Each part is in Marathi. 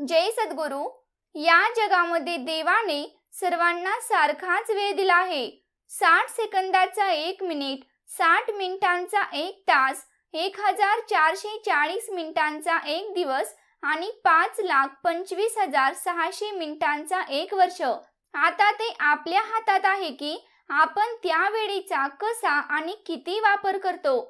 जय सद्गुरू या जगामध्ये देवाने सर्वांना सारखाच वेळ दिला आहे साठ सेकंदाचा एक मिनिट साठ मिनिटांचा एक तास एक हजार चारशे चाळीस मिनिटांचा एक दिवस आणि पाच लाख पंचवीस हजार सहाशे मिनिटांचा एक वर्ष आता ते आपल्या हातात आहे की आपण त्या वेळेचा कसा आणि किती वापर करतो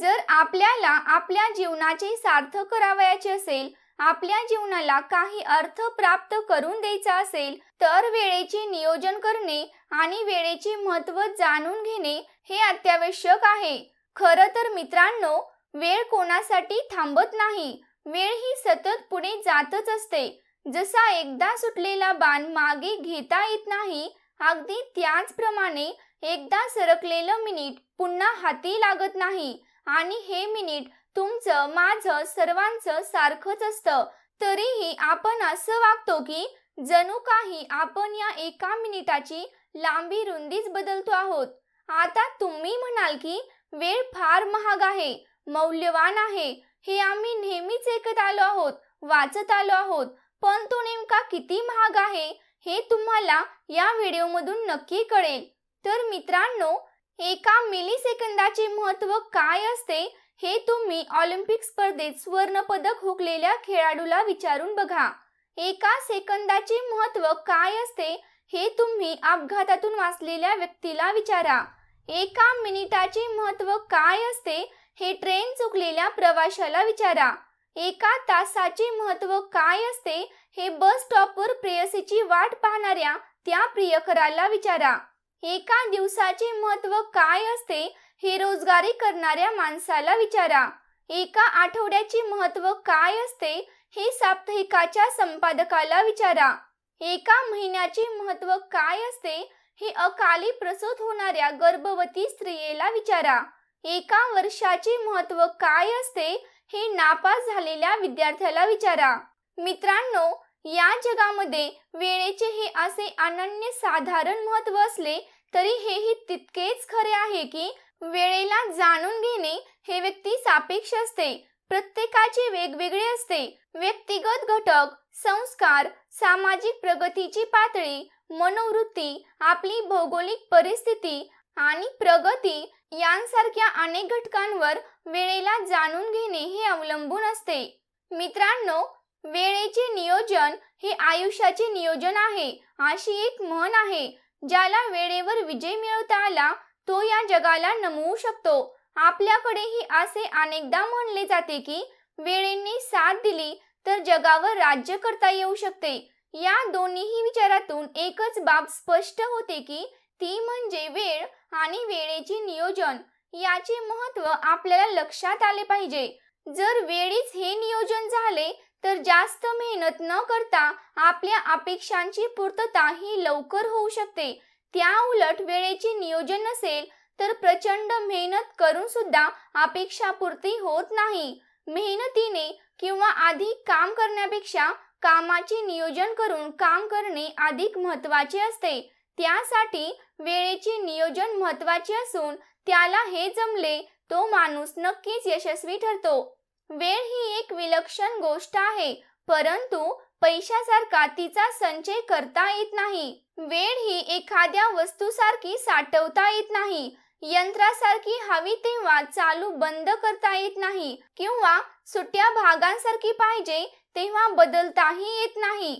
जर आपल्याला आपल्या जीवनाचे सार्थ करावयाचे असेल आपल्या जीवनाला काही अर्थ प्राप्त करून द्यायचा असेल तर वेळेचे नियोजन करणे आणि वेळेचे महत्त्व जाणून घेणे हे अत्यावश्यक आहे खर तर मित्रांनो वेळ कोणासाठी थांबत नाही वेळ ही सतत पुढे जातच असते जसा एकदा सुटलेला बाण मागे घेता येत नाही अगदी त्याचप्रमाणे एकदा सरकलेलं मिनिट पुन्हा हाती लागत नाही आणि हे मिनिट तुमचं माझं सर्वांचं सारखंच असतं तरीही आपण असं वागतो की जणू काही आपण या एका मिनिटाची लांबी रुंदीच बदलतो आहोत आता तुम्ही म्हणाल की वेळ फार महाग आहे मौल्यवान आहे हे आम्ही नेहमीच ऐकत आलो आहोत वाचत आलो आहोत पण तो नेमका किती महाग आहे हे तुम्हाला या व्हिडिओमधून नक्की कळेल तर मित्रांनो एका मिली सेकंदाचे महत्त्व काय असते हे तुम्ही ऑलिम्पिक स्पर्धेत स्वर्ण पदक हुकलेल्या खेळाडूला विचारून बघा एका सेकंदाचे महत्व काय असते हे तुम्ही अपघातातून वाचलेल्या व्यक्तीला विचारा एका मिनिटाचे महत्व काय असते हे ट्रेन चुकलेल्या प्रवाशाला विचारा एका तासाचे महत्व काय असते हे बस स्टॉपवर प्रेयसीची वाट पाहणाऱ्या त्या प्रियकराला विचारा एका दिवसाचे महत्व काय असते हे रोजगारी करणाऱ्या माणसाला विचारा एका आठवड्याचे महत्व काय असते हे साप्ताहिकाच्या संपादकाला विचारा एका महिन्याचे महत्व काय असते हे अकाली प्रसूत होणाऱ्या गर्भवती स्त्रियेला विचारा एका वर्षाचे महत्व काय असते हे नापास झालेल्या विद्यार्थ्याला विचारा मित्रांनो या जगामध्ये वेळेचे हे असे अनन्य साधारण महत्व असले तरी हेही तितकेच खरे आहे की वेळेला जाणून घेणे हे व्यक्ती सापेक्ष असते प्रत्येकाचे वेगवेगळे असते व्यक्तिगत घटक संस्कार सामाजिक प्रगतीची पातळी मनोवृत्ती आपली भौगोलिक परिस्थिती आणि प्रगती यांसारख्या अनेक घटकांवर वेळेला जाणून घेणे हे अवलंबून असते मित्रांनो वेळेचे नियोजन हे आयुष्याचे नियोजन आहे अशी एक म्हण आहे ज्याला वेळेवर विजय मिळवता आला तो या जगाला नमवू शकतो आपल्याकडेही असे अनेकदा म्हणले जाते की वेळेने साथ दिली तर जगावर राज्य करता येऊ शकते या दोन्ही विचारातून एकच बाब स्पष्ट होते की ती म्हणजे वेळ आणि वेळेचे नियोजन याचे महत्व आपल्याला लक्षात आले पाहिजे जर वेळीच हे नियोजन झाले तर जास्त मेहनत न करता आपल्या अपेक्षांची पूर्तता ही लवकर होऊ शकते त्या उलट वेळेचे नियोजन नसेल तर प्रचंड मेहनत करून सुद्धा अपेक्षा पूर्ती होत नाही मेहनतीने किंवा अधिक काम करण्यापेक्षा कामाचे नियोजन करून काम करणे अधिक महत्वाचे असते त्यासाठी वेळेचे नियोजन महत्वाचे असून त्याला हे जमले तो माणूस नक्कीच यशस्वी ठरतो वेळ ही एक विलक्षण गोष्ट आहे परंतु पैशासारखा तिचा संचय करता येत नाही वेळ ही एखाद्या वस्तूसारखी साठवता येत नाही यंत्रासारखी हवी तेव्हा चालू बंद करता येत नाही किंवा सुट्या भागांसारखी पाहिजे तेव्हा बदलताही येत नाही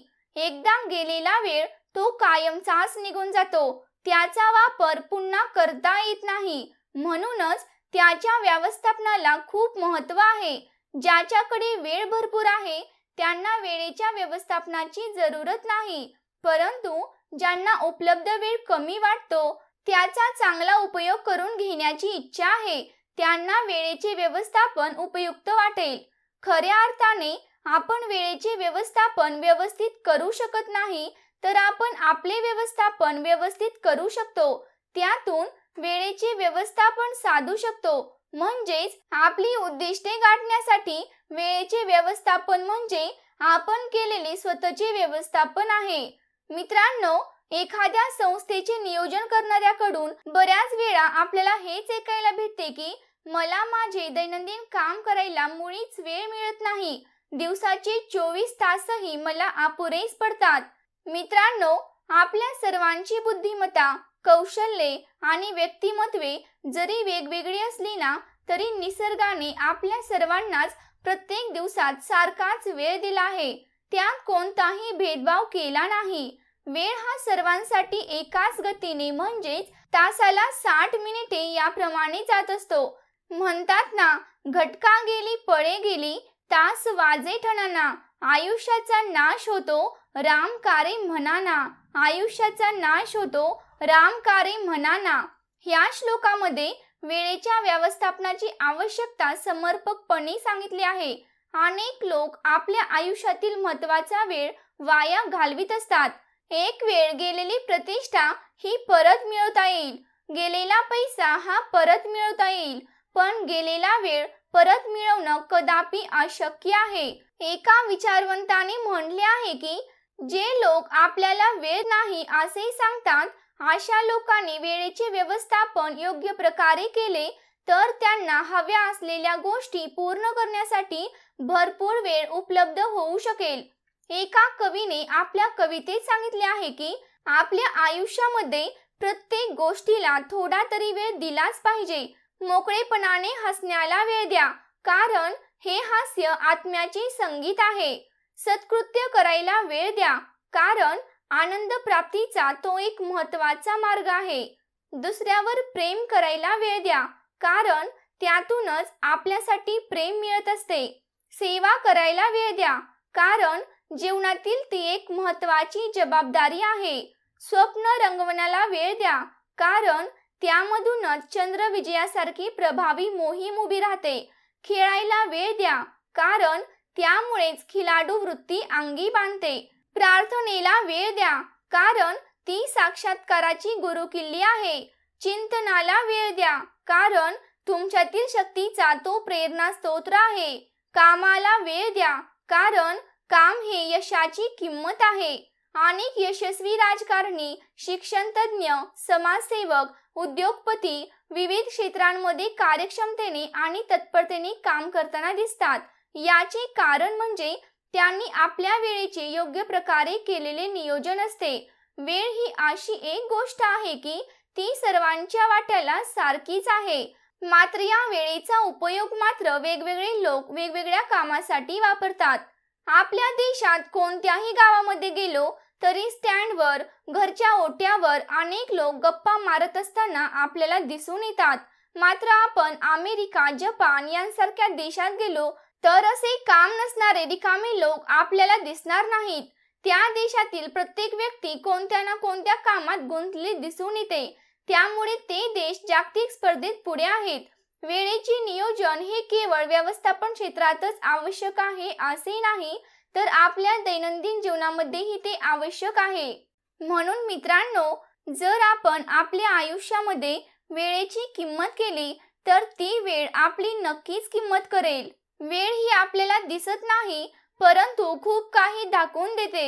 एकदा गेलेला वेळ तो कायमचाच निघून जातो त्याचा वापर पुन्हा करता येत नाही म्हणूनच त्याच्या व्यवस्थापनाला खूप महत्व आहे ज्याच्याकडे वेळ भरपूर आहे त्यांना वेळेच्या व्यवस्थापनाची जरूरत नाही परंतु ज्यांना उपलब्ध वेळ कमी वाटतो त्याचा चांगला उपयोग करून घेण्याची इच्छा आहे त्यांना वेळेचे व्यवस्थापन उपयुक्त वाटेल खऱ्या अर्थाने आपण वेळेचे व्यवस्थापन व्यवस्थित करू शकत नाही तर आपण आपले व्यवस्थापन व्यवस्थित करू शकतो त्यातून वेळेचे व्यवस्थापन साधू शकतो म्हणजेच आपली उद्दिष्टे गाठण्यासाठी वेळेचे व्यवस्थापन म्हणजे आपण केलेले स्वतःचे व्यवस्थापन आहे मित्रांनो एखाद्या संस्थेचे नियोजन करणाऱ्याकडून बऱ्याच वेळा आपल्याला हेच ऐकायला भेटते की मला माझे दैनंदिन काम करायला मुळीच वेळ मिळत नाही दिवसाचे चोवीस तासही मला अपुरेच पडतात मित्रांनो आपल्या सर्वांची बुद्धिमत्ता कौशल्ये आणि व्यक्तिमत्वे जरी वेगवेगळी असली ना तरी निसर्गाने आपल्या सर्वांनाच प्रत्येक दिवसात सारखाच वेळ दिला आहे त्यात कोणताही भेदभाव केला नाही वेळ हा सर्वांसाठी एकाच गतीने म्हणजेच तासाला साठ मिनिटे याप्रमाणे जात असतो म्हणतात ना घटका गेली पळे गेली तास वाजे ठणाना आयुष्याचा नाश होतो राम कारे म्हणाना आयुष्याचा नाश होतो रामकारे म्हणाना ह्या श्लोकामध्ये वेळेच्या व्यवस्थापनाची आवश्यकता समर्पकपणे सांगितली आहे अनेक लोक आपल्या आयुष्यातील महत्वाचा वेळ वाया घालवित असतात एक वेळ गेलेली प्रतिष्ठा ही परत मिळवता येईल गेलेला पैसा हा परत मिळवता येईल पण गेलेला वेळ परत मिळवणं कदापि अशक्य आहे एका विचारवंताने म्हणले आहे की जे लोक आपल्याला वेळ नाही असे सांगतात अशा लोकांनी वेळेचे व्यवस्थापन योग्य प्रकारे केले तर त्यांना हव्या असलेल्या गोष्टी पूर्ण करण्यासाठी भरपूर वेळ उपलब्ध होऊ शकेल एका कवीने आपल्या कवितेत सांगितले आहे की आपल्या आयुष्यामध्ये प्रत्येक गोष्टीला थोडा तरी वेळ दिलाच पाहिजे मोकळेपणाने हसण्याला वेळ द्या कारण हे हास्य आत्म्याचे संगीत आहे सत्कृत्य करायला वेळ द्या कारण आनंद प्राप्तीचा तो एक महत्वाचा मार्ग आहे दुसऱ्यावर प्रेम करायला वेळ द्या कारण त्यातूनच आपल्यासाठी प्रेम मिळत असते सेवा करायला वेळ द्या कारण जीवनातील ती एक महत्वाची जबाबदारी आहे स्वप्न रंगवण्याला वेळ द्या कारण त्यामधूनच चंद्र विजयासारखी प्रभावी मोहीम उभी राहते खेळायला वेळ द्या कारण त्यामुळेच खिलाडू वृत्ती अंगी बांधते प्रार्थनेला वेळ द्या कारण ती साक्षात्काराची गुरुकिल्ली आहे चिंतनाला वेळ द्या कारण तुमच्यातील शक्तीचा तो प्रेरणा स्तोत्र आहे कामाला वेळ द्या कारण काम हे यशाची किंमत आहे अनेक यशस्वी राजकारणी शिक्षणतज्ञ समाजसेवक उद्योगपती विविध क्षेत्रांमध्ये कार्यक्षमतेने आणि तत्परतेने काम करताना दिसतात याचे कारण म्हणजे त्यांनी आपल्या वेळेचे योग्य प्रकारे केलेले नियोजन असते वेळ ही अशी एक गोष्ट आहे की ती सर्वांच्या वाट्याला सारखीच आहे मात्र या वेळेचा उपयोग मात्र वेगवेगळे लोक वेगवेगळ्या कामासाठी वापरतात आपल्या देशात कोणत्याही गावामध्ये गेलो तरी स्टँडवर घरच्या ओट्यावर अनेक लोक गप्पा मारत असताना आपल्याला दिसून येतात मात्र आपण अमेरिका जपान यांसारख्या देशात गेलो तर असे काम नसणारे रिकामे लोक आपल्याला दिसणार नाहीत त्या देशातील प्रत्येक व्यक्ती कोणत्या ना कोणत्या कामात गुंतले दिसून येते त्यामुळे ते देश जागतिक स्पर्धेत पुढे आहेत वेळेचे नियोजन हे केवळ व्यवस्थापन क्षेत्रातच आवश्यक आहे असे नाही तर आपल्या दैनंदिन जीवनामध्येही ते आवश्यक आहे म्हणून मित्रांनो जर आपण आपल्या आयुष्यामध्ये वेळेची किंमत केली तर ती वेळ आपली नक्कीच किंमत करेल वेळ ही आपल्याला दिसत नाही परंतु खूप काही दाखवून देते